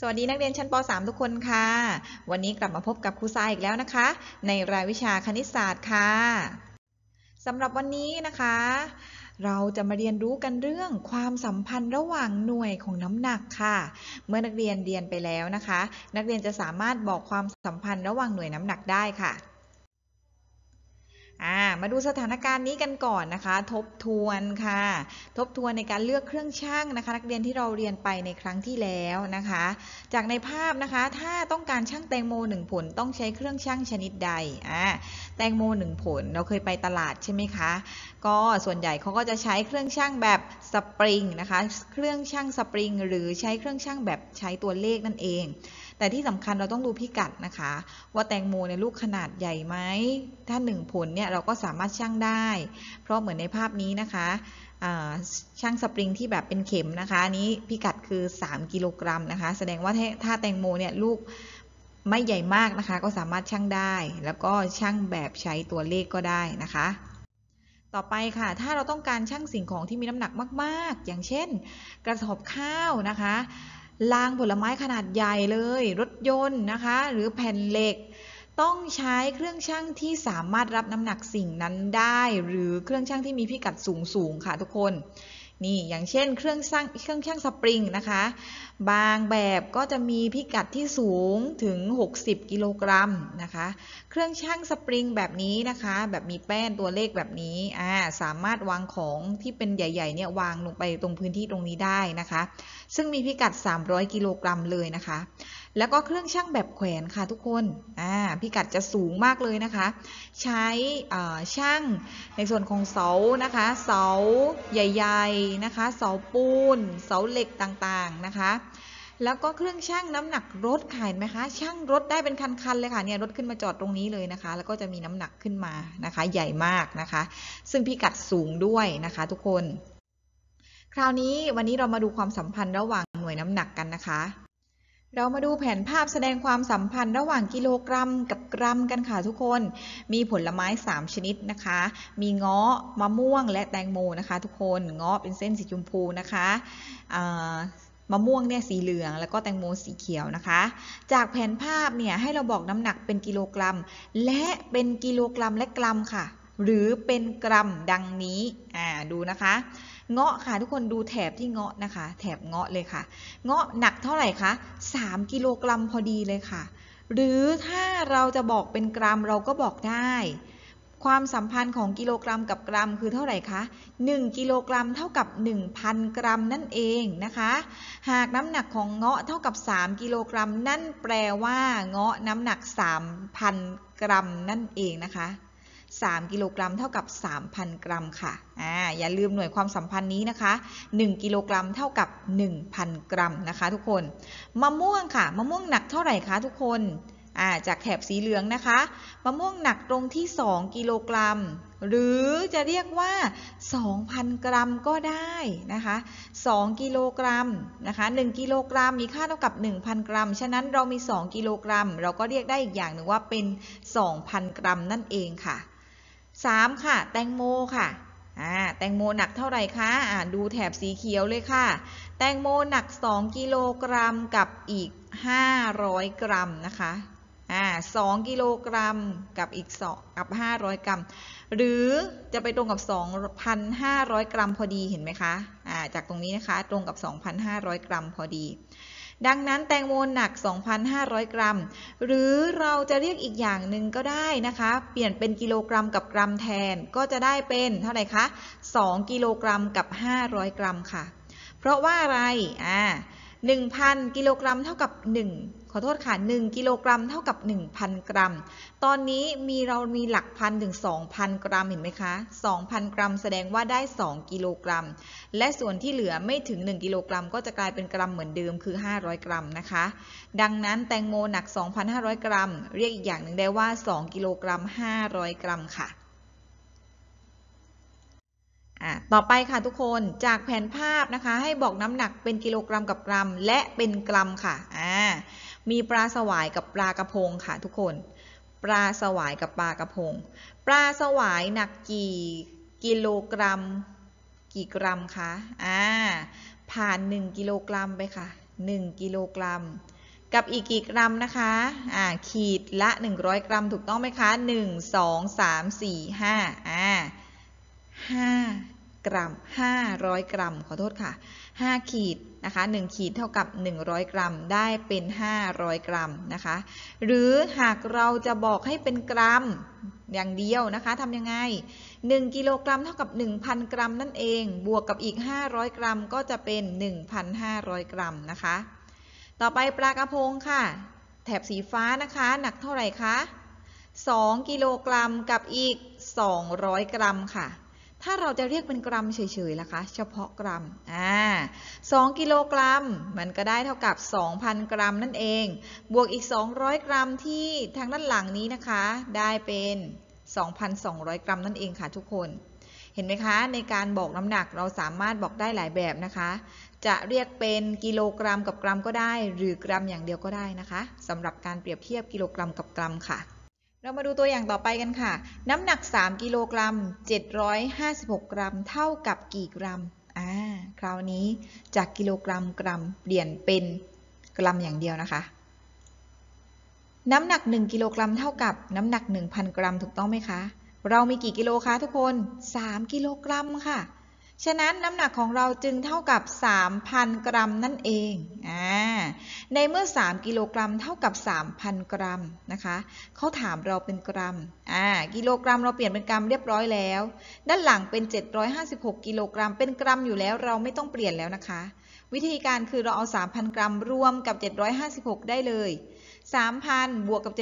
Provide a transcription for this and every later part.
สวัสดีนักเรียนชั้นป .3 ทุกคนค่ะ วันนี้กลับมาพบกับครูทรายอีกแล้วนะคะ ในรายวิชาคณิตศาสตร์ค่ะ สำหรับวันนี้นะคะ เราจะมาเรียนรู้กันเรื่อง ความสัมพันธ์ระหว่างหน่วยของน้ำหนักค่ะ เมื่อนักเรียนเรียนไปแล้วนะคะ นักเรียนจะสามารถบอกความสัมพันธ์ระหว่างหน่วยน้ำหนักได้ค่ะามาดูสถานการณ์นี้กันก่อนนะคะทบทวนค่ะ ทบทวนในการเลือกเครื่องช่างนะคะ นักเรียนที่เราเรียนไปในครั้งที่แล้วนะคะ จากในภาพนะคะ ถ้าต้องการช่างแตงโม 1 ผลต้องใช้เครื่องช่างชนิดใดอ่าแตงโม 1 ผลเราเคยไปตลาดใช่ไหมคะก็ส่วนใหญ่เขาก็จะใช้เครื่องช่างแบบสปริงนะคะเครื่องช่างสปริงหรือใช้เครื่องช่างแบบใช้ตัวเลขนั่นเองแต่ที่สำคัญเราต้องดูพิกัดนะคะ ว่าแตงโมในลูกขนาดใหญ่ไหมถ้า 1 ผลเนี่ยเราก็สามารถชั่งได้ เพราะเหมือนในภาพนี้นะคะช่างสปริงที่แบบเป็นเข็มนะคะ นี้พิกัดคือ 3 กิโลกรัมนะคะ แสดงว่าถ้าแตงโมเนี่ยลูกไม่ใหญ่มากนะคะ ก็สามารถชั่งได้ แล้วก็ชั่งแบบใช้ตัวเลขก็ได้นะคะ ต่อไปค่ะ ถ้าเราต้องการชั่งสิ่งของที่มีน้ำหนักมากๆ อย่างเช่น กระสอบข้าวนะคะลางผลไม้ขนาดใหญ่เลย รถยนต์นะคะ หรือแผ่นเหล็ก ต้องใช้เครื่องชั่งที่สามารถรับน้ำหนักสิ่งนั้นได้ หรือเครื่องชั่งที่มีพิกัดสูงสูงค่ะทุกคนนี่อย่างเช่นเครื่องสร้างเครื่องช่างสปริงนะคะบางแบบก็จะมีพิกัดที่สูงถึง 60 กิโลกรัมนะคะ เครื่องช่างสปริงแบบนี้นะคะแบบมีแป้นตัวเลขแบบนี้อ่าสามารถวางของที่เป็นใหญ่ๆเนี่ยวางลงไปตรงพื้นที่ตรงนี้ได้นะคะ ซึ่งมีพิกัด 300 กิโลกรัมเลยนะคะแล้วก็เครื่องชั่งแบบแขวนค่ะทุกคนอ่าพิกัดจะสูงมากเลยนะคะ ใช้ช่างในส่วนของเสานะคะ เสา ใหญ่ ๆนะคะ เสาปูน เสาเหล็กต่างๆนะคะ แล้วก็เครื่องชั่งน้ำหนักรถขายไหมคะชั่งรถได้เป็นคันๆเลยค่ะ เนี่ยรถขึ้นมาจอดตรงนี้เลยนะคะ แล้วก็จะมีน้ำหนักขึ้นมา นะคะ ใหญ่มากนะคะ ซึ่งพิกัดสูงด้วยนะคะทุกคน คราวนี้วันนี้เรามาดูความสัมพันธ์ระหว่างหน่วยน้ำหนักกันนะคะเรามาดูแผนภาพแสดงความสัมพันธ์ระหว่างกิโลกรัมกับกรัมกันค่ะทุกคน มีผลไม้ 3ชนิดนะคะ มีเงาะมะม่วงและแตงโมนะคะ ทุกคน เงาะเป็นเส้นสีชมพูนะคะ มะม่วงเนี่ยสีเหลือง แล้วก็แตงโมสีเขียวนะคะ จากแผนภาพเนี่ยให้เราบอกน้ำหนักเป็นกิโลกรัม และเป็นกิโลกรัมและกรัมค่ะ หรือเป็นกรัมดังนี้อ่าดูนะคะเงาะค่ะ ทุกคนดูแถบที่เงาะนะคะ แถบเงาะเลยค่ะ เงาะหนักเท่าไหร่คะ3 กิโลกรัมพอดีเลยค่ะ หรือถ้าเราจะบอกเป็นกรัมเราก็บอกได้ ความสัมพันธ์ของกิโลกรัมกับกรัมคือเท่าไหร่คะ1กิโลกรัมเท่ากับ1,000กรัม นั่นเองนะคะ หากน้ำหนักของเงาะเท่ากับ 3 กิโลกรัม นั่นแปลว่า เงาะน้ำหนัก3,000กรัมนั่นเองนะคะ3กิโลกรัม เท่ากับ3,000กรัม ค่ะอ่าอย่าลืมหน่วยความสัมพันธ์นี้นะคะ1กิโลกรัมเท่ากับ1,000 กรัมนะคะ ทุกคนมะม่วงค่ะ มะม่วงหนักเท่าไหร่คะทุกคนอ่าจากแถบสีเหลืองนะคะ มะม่วงหนักตรงที่2กิโลกรัมหรือจะเรียกว่า2,000กรัมก็ได้นะคะ2กิโลกรัมนะคะ1กิโลกรัมมีค่าเท่ากับ1,000 กรัม ฉะนั้นเรามี 2 กิโลกรัม เราก็เรียกได้อีกอย่างหนึ่งว่าเป็น2,000กรัมนั่นเองค่ะ3ค่ะ แตงโมค่ะ แตงโม หนักเท่าไหร่คะดูแถบสีเขียวเลยค่ะ แตงโมหนัก 2 กิโลกรัมกับอีก500 กรัมนะคะอ่สองกิโลกรัมกับอีกสองกับ 500 กรัม หรือจะไปตรงกับ 2,500 กรัมพอดีเห็นไหมคะะจากตรงนี้นะคะตรงกับ 2,500 กรัมพอดีดังนั้นแตงโมหนัก 2,500 กรัม หรือเราจะเรียกอีกอย่างหนึ่งก็ได้นะคะ เปลี่ยนเป็นกิโลกรัมกับกรัมแทน ก็จะได้เป็นเท่าไหร่คะ 2 กิโลกรัมกับ 500 กรัมค่ะ เพราะว่าอะไร อ่า1,000กิโลกรัมเท่ากับ 1 ขอโทษค่ะ1กิโลกรัม เท่ากับ 1,000 กรัม ตอนนี้มีเรามีหลักพันถึง2,000 กรัม เห็นไหมคะ2,000กรัมแสดงว่าได้ 2กิโลกรัมและส่วนที่เหลือไม่ถึง 1 กิโลกรัมก็จะกลายเป็นกรัมเหมือนเดิมคือ 500 กรัมนะคะ ดังนั้นแตงโมหนัก 2,500 กรัม เรียกอีกอย่างหนึ่งได้ว่า 2 กิโลกรัม 500 กรัมค่ะต่อไปค่ะทุกคนจากแผนภาพนะคะ ให้บอกน้ำหนักเป็นกิโลกรัมกับกรัมและเป็นกรัมค่ะมีปลาสวายกับปลากระพงค่ะทุกคน ปลาสวายกับปลากระพงปลาสวายหนักกี่ กิโลกรัม กี่กรัมคะอ่าผ่าน 1 กิโลกรัมไปค่ะ 1 กิโลกรัม กับอีกกี่กรัมนะคะะขีดละ 100 กรัมถูกต้องไหมคะ 1 2 3 4 5อ่า5กรัม500 กรัมขอโทษค่ะ 5 ขีดนะคะ 1 ขีดเท่ากับ 100 กรัมได้เป็น 500 กรัมนะคะ หรือหากเราจะบอกให้เป็นกรัมอย่างเดียวนะคะทำยังไง 1 กิโลกรัมเท่ากับ 1,000 กรัม นั่นเองบวกกับอีก 500 กรัมก็จะเป็น 1,500 กรัมนะคะ ต่อไปปลากระพงค่ะ แถบสีฟ้านะคะ หนักเท่าไหร่คะ2 กิโลกรัมกับอีก200 กรัมค่ะถ้าเราจะเรียกเป็นกรัมเฉยๆ ล่ะคะ เฉพาะกรัมอ่าสกิโลกรัมมันก็ได้เท่ากับ 2,000 กรัมนั่นเอง บวกอีก 200 กรัมที่ทางด้านหลังนี้นะคะ ได้เป็น 2,200 กรัมนั่นเองค่ะ ทุกคน เห็นไหมคะ ในการบอกน้ำหนักเราสามารถบอกได้หลายแบบนะคะ จะเรียกเป็นกิโลกรัมกับกรัมก็ได้ หรือกรัมอย่างเดียวก็ได้นะคะ สำหรับการเปรียบเทียบกิโลกรัมกับกรัมค่ะเรามาดูตัวอย่างต่อไปกันค่ะ น้ำหนัก 3 กิโลกรัม 756 กรัม เท่ากับกี่กรัม อ่า คราวนี้จากกิโลกรัมกรัม เปลี่ยนเป็นกรัมอย่างเดียวนะคะ น้ำหนัก 1กิโลกรัมเท่ากับน้ำหนัก 1,000 กรัมถูกต้องไหมคะ เรามีกี่กิโลคะทุกคน 3 กิโลกรัมค่ะฉะนั้นน้ำหนักของเราจึงเท่ากับ 3,000 กรัมนั่นเองอในเมื่อ 3 กิโลกรัม เท่ากับ 3,000 กรัม นะคะ เขาถามเราเป็นกรัม กิโลกรัมเราเปลี่ยนเป็นกรัมเรียบร้อยแล้ว ด้านหลังเป็น 756 กิโลกรัม เป็นกรัมอยู่แล้ว เราไม่ต้องเปลี่ยนแล้วนะคะ วิธีการคือเราเอา 3,000 กรัม รวมกับ 756 ได้เลย3,000 บวกกับ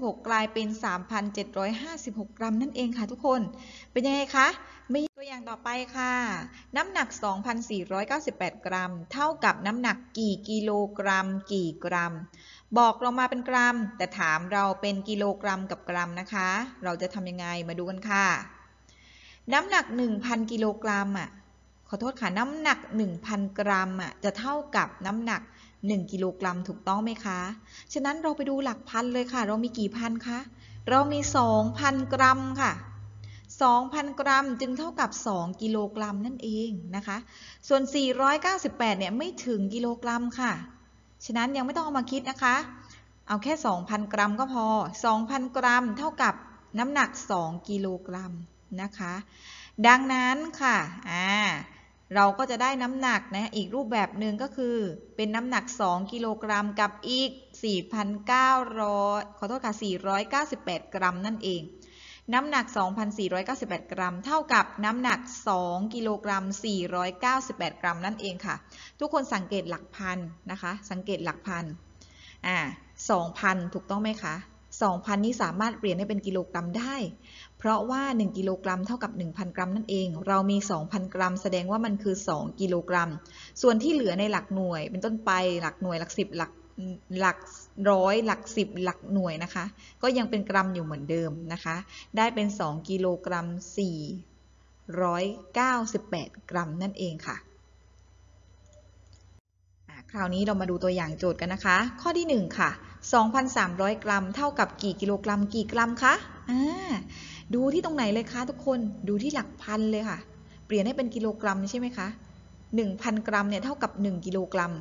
756กลายเป็น 3,756 กรัม นั่นเองค่ะทุกคนเป็นยังไงคะไม่ตัวอย่างต่อไปค่ะ น้ำหนัก 2,498 กรัม เท่ากับน้ำหนักกี่กิโลกรัม กี่กรัม บอกเรามาเป็นกรัม แต่ถามเราเป็นกิโลกรัมกับกรัมนะคะ เราจะทำยังไงมาดูกันค่ะ น้ำหนัก 1,000 กิโลกรัมอ่ะขอโทษค่ะ น้ำหนัก 1,000กรัมอ่ะจะเท่ากับน้ำหนัก1กิโลกรัมถูกต้องไหมคะ ฉะนั้นเราไปดูหลักพันเลยค่ะ เรามีกี่พันคะเรามี2,000กรัมค่ะ2,000กรัมจึงเท่ากับ2กิโลกรัมนั่นเองนะคะ ส่วน498เนี่ยไม่ถึงกิโลกรัมค่ะฉะนั้นยังไม่ต้องเอามาคิดนะคะ เอาแค่ 2,000กรัมก็พอ 2,000กรัมเท่ากับน้ำหนัก 2กิโลกรัมนะคะดังนั้นค่ะอ่าเราก็จะได้น้ำหนักนะอีกรูปแบบหนึ่งก็คือเป็นน้ำหนัก 2 กิโลกรัมกับอีก 4,900 ขอโทษค่ะ 498 กรัมนั่นเอง น้ำหนัก 2,498 กรัมเท่ากับน้ำหนัก 2 กิโลกรัม498 กรัมนั่นเองค่ะ ทุกคนสังเกตหลักพันนะคะสังเกตหลักพันอ่า2,000ถูกต้องไหมคะ2,000นี้สามารถเปลี่ยนให้เป็นกิโลกรัมได้ เพราะว่า 1 กิโลกรัมเท่ากับ 1,000 กรัมนั่นเอง เรามี 2,000 กรัมแสดงว่ามันคือ 2 กิโลกรัม ส่วนที่เหลือในหลักหน่วยเป็นต้นไปหลักหน่วยหลักสิบหลักหลักร้อยหลักสิบหลักหน่วยนะคะ ก็ยังเป็นกรัมอยู่เหมือนเดิมนะคะ ได้เป็น 2กิโลกรัม498 กรัมนั่นเองค่ะคราวนี้เรามาดูตัวอย่างโจทย์กันนะคะ ข้อที่1ค่ะ2,300 กรัม เท่ากับกี่กิโลกรัม กี่กรัมคะ อ่า ดูที่ตรงไหนเลยคะ ทุกคน ดูที่หลักพันเลยค่ะ เปลี่ยนให้เป็นกิโลกรัมใช่ไหมคะ 1,000 กรัมเนี่ยเท่ากับ 1 กิโลกรัม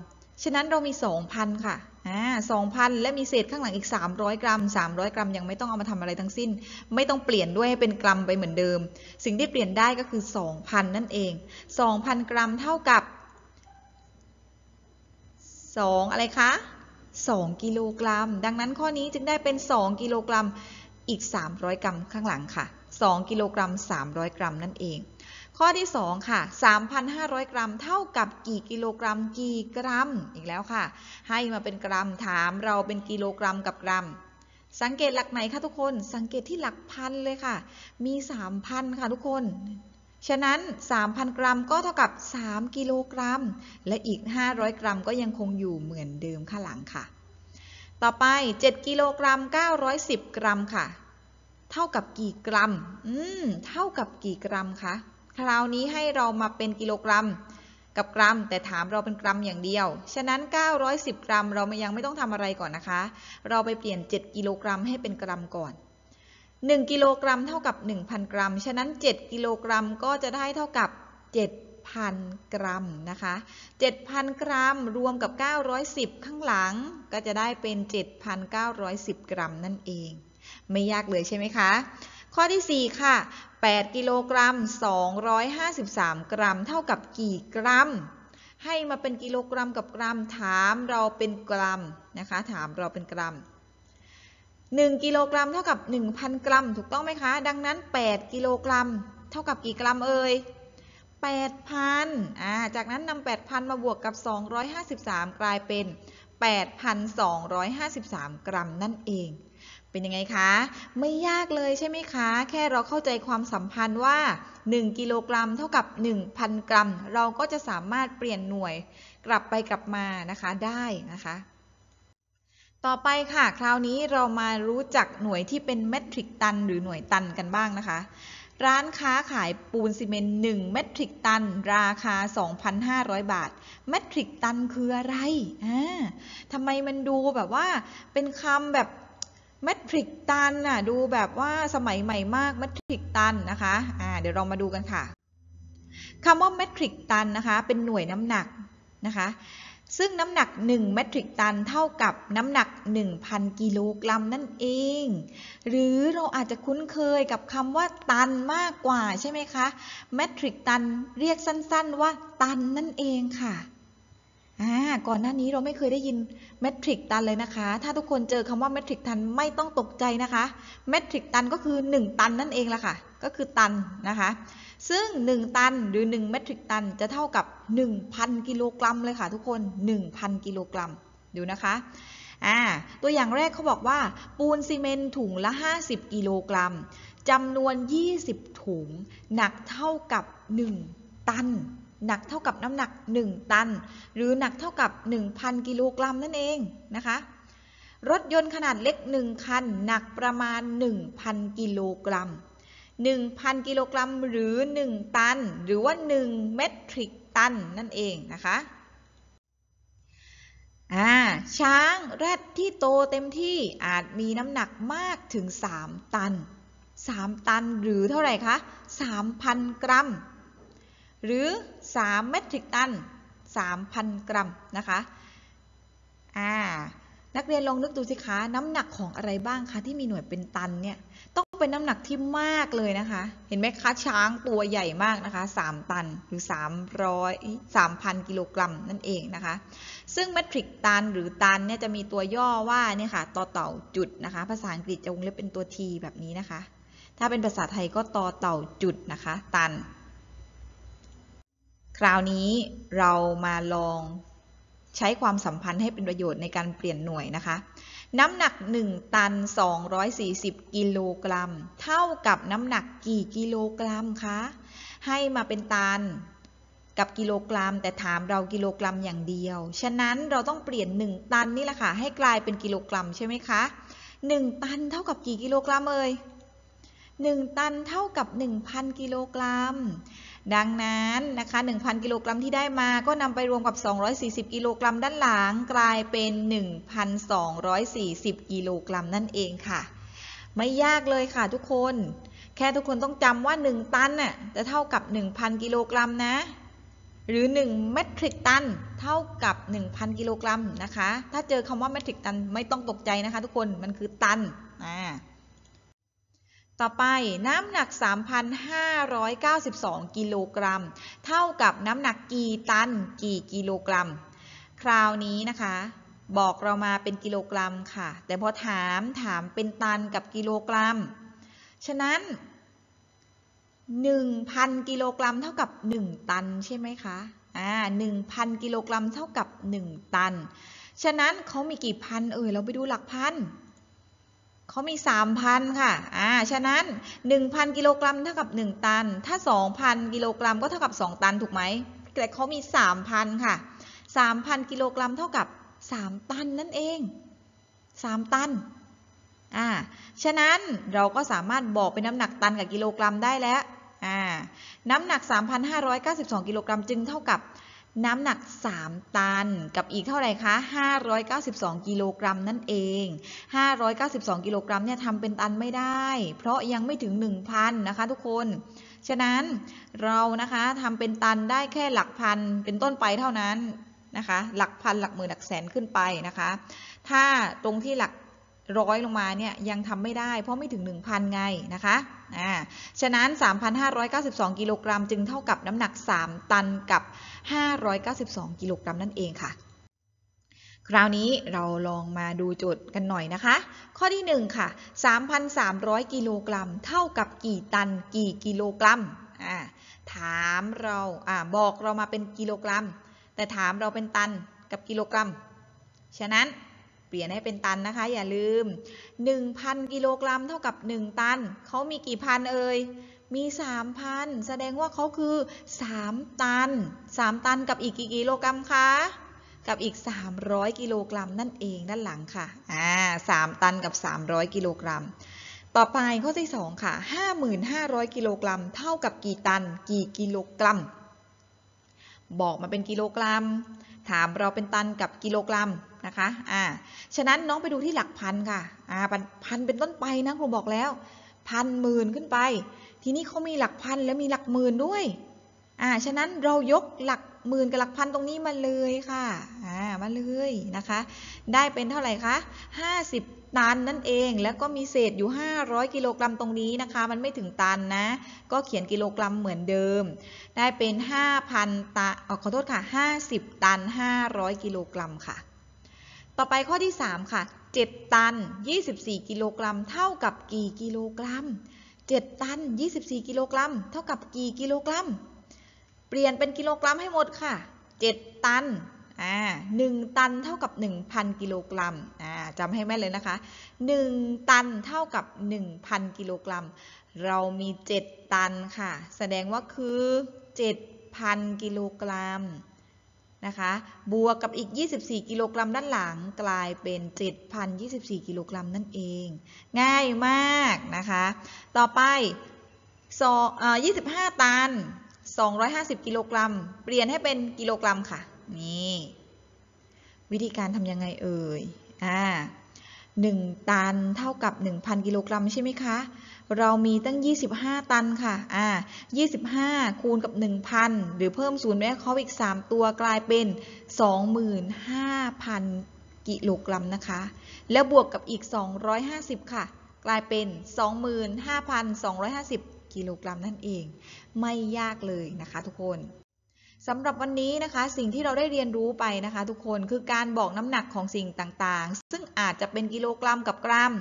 ฉะนั้นเรามี 2,000 ค่ะ อ่า 2,000 และมีเศษข้างหลังอีก 300 กรัม 300 กรัมยังไม่ต้องเอามาทำอะไรทั้งสิ้น ไม่ต้องเปลี่ยนด้วยให้เป็นกรัมไปเหมือนเดิม สิ่งที่เปลี่ยนได้ก็คือ 2,000 นั่นเอง 2,000 กรัมเท่ากับ 2 อะไรคะ2 กิโลกรัม ดังนั้นข้อนี้จึงได้เป็น 2 กิโลกรัมอีก 300 กรัมข้างหลังค่ะ 2 กิโลกรัม300กรัมนั่นเอง ข้อที่ 2 ค่ะ 3,500 กรัมเท่ากับกี่กิโลกรัมกี่กรัม อีกแล้วค่ะ ให้มาเป็นกรัมถามเราเป็นกิโลกรัมกับกรัม สังเกตหลักไหนคะทุกคน สังเกตที่หลักพันเลยค่ะ มี 3,000 ค่ะทุกคนฉะนั้น 3,000 กรัม ก็เท่ากับ 3 กิโลกรัม และอีก 500 กรัม ก็ยังคงอยู่เหมือนเดิมข้างหลังค่ะ ต่อไป 7 กิโลกรัม 910 กรัม ค่ะ เท่ากับกี่กรัม อืมเท่ากับกี่กรัมคะ คราวนี้ให้เรามาเป็นกิโลกรัม กับกรัม แต่ถามเราเป็นกรัมอย่างเดียว ฉะนั้น 910 กรัม เรายังไม่ต้องทำอะไรก่อนนะคะ เราไปเปลี่ยน 7 กิโลกรัม ให้เป็นกรัมก่อน1 กิโลกรัม เท่ากับ 1,000 กรัม ฉะนั้น 7 กิโลกรัมก็จะได้เท่ากับ 7,000 กรัมนะคะ7,000 กรัมรวมกับ 910 ข้างหลังก็จะได้เป็น 7,910 กรัมนั่นเอง ไม่ยากเลยใช่ไหมคะ ข้อที่ 4 ค่ะ8กิโลกรัม 253 กรัม เท่ากับกี่กรัม ให้มาเป็นกิโลกรัมกับกรัมถามเราเป็นกรัมนะคะ ถามเราเป็นกรัม1กิโลกรัมเท่ากับ1,000กรัม ถูกต้องไหมคะ ดังนั้น 8 กิโลกรัม เท่ากับกี่กรัมเอ่ย8,000อ่าจากนั้นนำ8,000 มาบวกกับ 253 กลายเป็น 8,253 กรัม นั่นเอง เป็นยังไงคะ ไม่ยากเลยใช่ไหมคะ แค่เราเข้าใจความสัมพันธ์ว่า 1 กิโลกรัมเท่ากับ 1,000 กรัม เราก็จะสามารถเปลี่ยนหน่วยกลับไปกลับมานะคะได้นะคะต่อไปค่ะ คราวนี้เรามารู้จักหน่วยที่เป็นเมตริกตัน หรือหน่วยตันกันบ้างนะคะ ร้านค้าขายปูนซีเมนต์1เมตริก ตัน ราคา 2,500 บาท เมตริก ตันคืออะไร อ่าทำไมมันดูแบบว่าเป็นคำแบบเมตริกตันน่ะดูแบบว่าสมัยใหม่มากเมตริกตันนะคะอ่าเดี๋ยวเรามาดูกันค่ะคำว่าเมตริกตันนะคะ เป็นหน่วยน้ำหนักนะคะซึ่งน้ำหนัก1เมตริกตันเท่ากับน้ำหนัก 1,000 กิโลกรัมนั่นเอง หรือเราอาจจะคุ้นเคยกับคำว่าตันมากกว่าใช่ไหมคะเมตริกตันเรียกสั้นๆว่าตันนั่นเองค่ะอ่าก่อนหน้านี้เราไม่เคยได้ยินเมตริกตันเลยนะคะ ถ้าทุกคนเจอคำว่าเมตริกตันไม่ต้องตกใจนะคะเมตริกตันก็คือ 1 ตันนั่นเองล่ะค่ะก็คือตันนะคะซึ่ง 1 ตันหรือ1เมตริกตันจะเท่ากับ 1,000 กิโลกรัมเลยค่ะทุกคน1,000กิโลกรัมดูนะคะอ่าตัวอย่างแรกเขาบอกว่า ปูนซีเมนต์ถุงละ 50 กิโลกรัมจำนวน 20 ถุง หนักเท่ากับ 1 ตันหนักเท่ากับน้ำหนัก 1 ตัน หรือหนักเท่ากับ 1,000 กิโลกรัมนั่นเองนะคะรถยนต์ขนาดเล็ก1คัน หนักประมาณ 1,000 กิโลกรัม 1,000 กิโลกรัม หรือ 1 ตัน หรือว่า1เมตริกตันนั่นเองนะคะช้างแรดที่โตเต็มที่อาจมีน้ำหนักมากถึง 3 ตัน 3 ตันหรือเท่าไหร่คะ3,000กรัมหรือ 3 เมตริกตัน 3,000 กรัม นะคะ อ่านักเรียนลองนึกดูสิคะ น้ำหนักของอะไรบ้างคะที่มีหน่วยเป็นตันเนี่ย ต้องเป็นน้ำหนักที่มากเลยนะคะ เห็นไหมคะ ช้างตัวใหญ่มากนะคะ 3 ตัน หรือ 300 3,000 กิโลกรัมนั่นเองนะคะ ซึ่งเมตริกตันหรือตันเนี่ยจะมีตัวย่อว่าเนี่ยค่ะต่อเต่าจุดนะคะ ภาษาอังกฤษจะวงเล็บเป็นตัวทีแบบนี้นะคะ ถ้าเป็นภาษาไทยก็ต่อเต่าจุดนะคะ ตันคราวนี้เรามาลองใช้ความสัมพันธ์ให้เป็นประโยชน์ในการเปลี่ยนหน่วยนะคะน้ำหนัก 1 ตัน 240 กิโลกรัม เท่ากับน้ำหนักกี่กิโลกรัมคะให้มาเป็นตันกับกิโลกรัม แต่ถามเรากิโลกรัมอย่างเดียว ฉะนั้นเราต้องเปลี่ยน 1 ตันนี่แหละค่ะให้กลายเป็นกิโลกรัมใช่ไหมคะ1ตันเท่ากับกี่กิโลกรัมเอ่ย1 ตันเท่ากับ 1,000 กิโลกรัม ดังนั้นนะคะ1,000 กิโลกรัมที่ได้มา ก็นำไปรวมกับ 240 กิโลกรัม ด้านหลังกลายเป็น 1,240 กิโลกรัมนั่นเองค่ะ ไม่ยากเลยค่ะทุกคน แค่ทุกคนต้องจำว่า 1 ตันน่ะจะเท่ากับ 1,000 กิโลกรัมนะ หรือ1เมตริกตันเท่ากับ 1,000 กิโลกรัมนะคะ ถ้าเจอคำว่าเมตริกตันไม่ต้องตกใจนะคะ ทุกคนมันคือตันอ่าต่อไปน้ำหนัก 3,592 กิโลกรัม เท่ากับน้ำหนักกี่ตันกี่กิโลกรัม คราวนี้นะคะ บอกเรามาเป็นกิโลกรัมค่ะ แต่พอถามถามเป็นตันกับกิโลกรัม ฉะนั้น 1,000 กิโลกรัมเท่ากับ 1 ตันใช่ไหมคะอ่า1,000 กิโลกรัมเท่ากับ 1 ตัน ฉะนั้นเขามีกี่พันเอ่ยเราไปดูหลักพันเขามี 3,000 ค่ะอ่าฉะนั้น 1,000 กิโลกรัมเท่ากับ 1 ตัน ถ้า 2,000 กิโลกรัมก็เท่ากับ 2 ตัน ถูกไหมแต่เขามี 3,000 ค่ะ 3,000 กิโลกรัมเท่ากับ 3 ตันนั่นเอง 3 ตันอ่าฉะนั้น เราก็สามารถบอกเป็นน้ำหนักตันกับกิโลกรัมได้แล้วอ่าน้ำหนัก 3,592 กิโลกรัมจึงเท่ากับน้ำหนัก 3 ตัน กับอีกเท่าไหร่คะ 592 กิโลกรัมนั่นเอง 592 กิโลกรัมเนี่ยทำเป็นตันไม่ได้ เพราะยังไม่ถึง1,000นะคะ ทุกคน ฉะนั้นเรานะคะทำเป็นตันได้แค่หลักพันเป็นต้นไปเท่านั้นนะคะ หลักพันหลักหมื่นหลักแสนขึ้นไปนะคะ ถ้าตรงที่หลักร้อยลงมาเนี่ยยังทำไม่ได้เพราะไม่ถึง1,000ไงนะคะฉะนั้น 3,592 กิโลกรัม จึงเท่ากับน้ำหนัก 3 ตันกับ 592 กิโลกรัมนั่นเองค่ะ คราวนี้เราลองมาดูโจทย์กันหน่อยนะคะ ข้อที่1ค่ะ 3,300 กิโลกรัม เท่ากับกี่ตันกี่กิโลกรัม ถามเราอาบอกเรามาเป็นกิโลกรัม แต่ถามเราเป็นตันกับกิโลกรัม ฉะนั้นเปลี่ยนให้เป็นตันนะคะอย่าลืม 1,000 กิโลกรัมเท่ากับ 1 ตัน เขามีกี่พันเอ่ย มี3,000 แสดงว่าเขาคือ 3 ตัน 3 ตันกับอีกกี่กิโลกรัมคะ กับอีก 300กิโลกรัมนั่นเองด้านหลังค่ะอ่า3ตันกับ 300กิโลกรัม ต่อไปข้อที่2ค่ะ5,500กิโลกรัม เท่ากับกี่ตันกี่กิโลกรัม บอกมาเป็นกิโลกรัมถามเราเป็นตันกับกิโลกรัมนะคะ อ่า ฉะนั้นน้องไปดูที่หลักพันค่ะ อ่า พันเป็นต้นไปนะครูบอกแล้ว พันหมื่นขึ้นไป ทีนี้เขามีหลักพันและมีหลักหมื่นด้วย อ่า ฉะนั้นเรายกหลักหมื่นกับหลักพันตรงนี้มาเลยค่ะ อ่า มาเลยนะคะ ได้เป็นเท่าไหร่คะห้าสิบตันนั่นเองแล้วก็มีเศษอยู่ 500 กิโลกรัมตรงนี้นะคะ มันไม่ถึงตันนะ ก็เขียนกิโลกรัมเหมือนเดิม ได้เป็น 5,000 ตันขอโทษค่ะ 50 ตัน 500 กิโลกรัมค่ะ ต่อไปข้อที่ 3 ค่ะ 7 ตัน 24 กิโลกรัม เท่ากับกี่กิโลกรัม 7 ตัน 24 กิโลกรัมเท่ากับกี่กิโลกรัม เปลี่ยนเป็นกิโลกรัมให้หมดค่ะ 7 ตัน่าหนึ่งตันเท่ากับ 1,000 กิโลกรัมอ่าจำให้แม่เลยนะคะ1ตันเท่ากับ 1,000 กิโลกรัม เรามี 7 ตันค่ะ แสดงว่าคือ7,000 กิโลกรัมนะคะ บวกกับอีก 24 กิโลกรัมด้านหลังกลายเป็น7,024 กิโลกรัมนั่นเอง ง่ายมากนะคะ ต่อไป25 ตัน 250 กิโลกรัม เปลี่ยนให้เป็นกิโลกรัมค่ะ นี่วิธีการทำยังไงเอ่ย อ่าหนึ่งตันเท่ากับ 1,000 กิโลกรัมใช่ไหมคะ เรามีตั้ง 25 ตันค่ะอ่า25 คูณกับ 1,000 หรือเพิ่มศูนย์แม่เ้าอีก 3 ตัวกลายเป็น 25,000 กิโลกรัมนะคะ แล้วบวกกับอีก 250 ค่ะ กลายเป็น 25,250 กิโลกรัมนั่นเอง ไม่ยากเลยนะคะทุกคนสำหรับวันนี้นะคะสิ่งที่เราได้เรียนรู้ไปนะคะ ทุกคนคือการบอกน้ำหนักของสิ่งต่างๆ ซึ่งอาจจะเป็นกิโลกรัมกับกรัม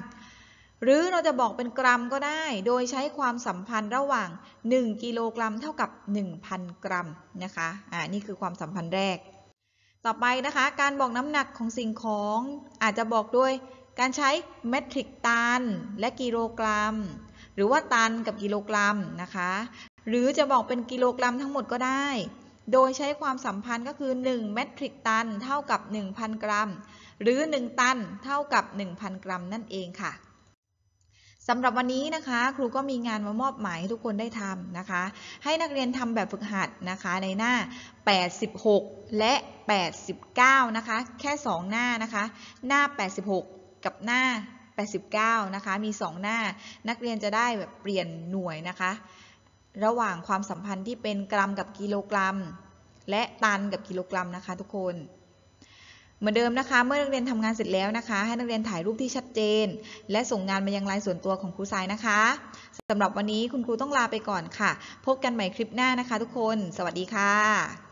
หรือเราจะบอกเป็นกรัมก็ได้ โดยใช้ความสัมพันธ์ระหว่าง 1 กิโลกรัม เท่ากับ 1,000 กรัมนะคะอ่านี่คือความสัมพันธ์แรก ต่อไปนะคะการบอกน้ำหนักของสิ่งของอาจจะบอกด้วยการใช้เมตริกตันและกิโลกรัม หรือว่าตันกับกิโลกรัมนะคะหรือจะบอกเป็นกิโลกรัมทั้งหมดก็ได้โดยใช้ความสัมพันธ์ก็คือ 1 เมตริกตัน เท่ากับ 1,000 กรัม หรือ 1 ตันเท่ากับ 1,000 กรัมนั่นเองค่ะสำหรับวันนี้นะคะ ครูก็มีงานมามอบหมายให้ทุกคนได้ทำนะคะ ให้นักเรียนทำแบบฝึกหัดนะคะ ในหน้า 86 และ 89 นะคะ แค่ 2 หน้านะคะหน้า 86 กับหน้า 89 นะคะ มี 2 หน้า นักเรียนจะได้แบบเปลี่ยนหน่วยนะคะระหว่างความสัมพันธ์ที่เป็นกรัมกับกิโลกรัม และตันกับกิโลกรัมนะคะ ทุกคน เหมือนเดิมนะคะ เมื่อนักเรียนทำงานเสร็จแล้วนะคะ ให้นักเรียนถ่ายรูปที่ชัดเจน และส่งงานมายังไลน์ส่วนตัวของครูสายนะคะสำหรับวันนี้คุณครูต้องลาไปก่อนค่ะพบกันใหม่คลิปหน้านะคะ ทุกคน สวัสดีค่ะ